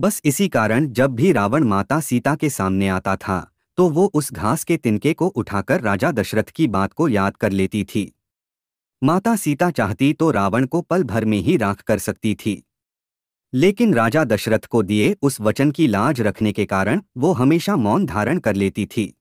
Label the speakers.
Speaker 1: बस इसी कारण जब भी रावण माता सीता के सामने आता था तो वो उस घास के तिनके को उठाकर राजा दशरथ की बात को याद कर लेती थी माता सीता चाहती तो रावण को पल भर में ही राख कर सकती थी लेकिन राजा दशरथ को दिए उस वचन की लाज रखने के कारण वो हमेशा मौन धारण कर लेती थी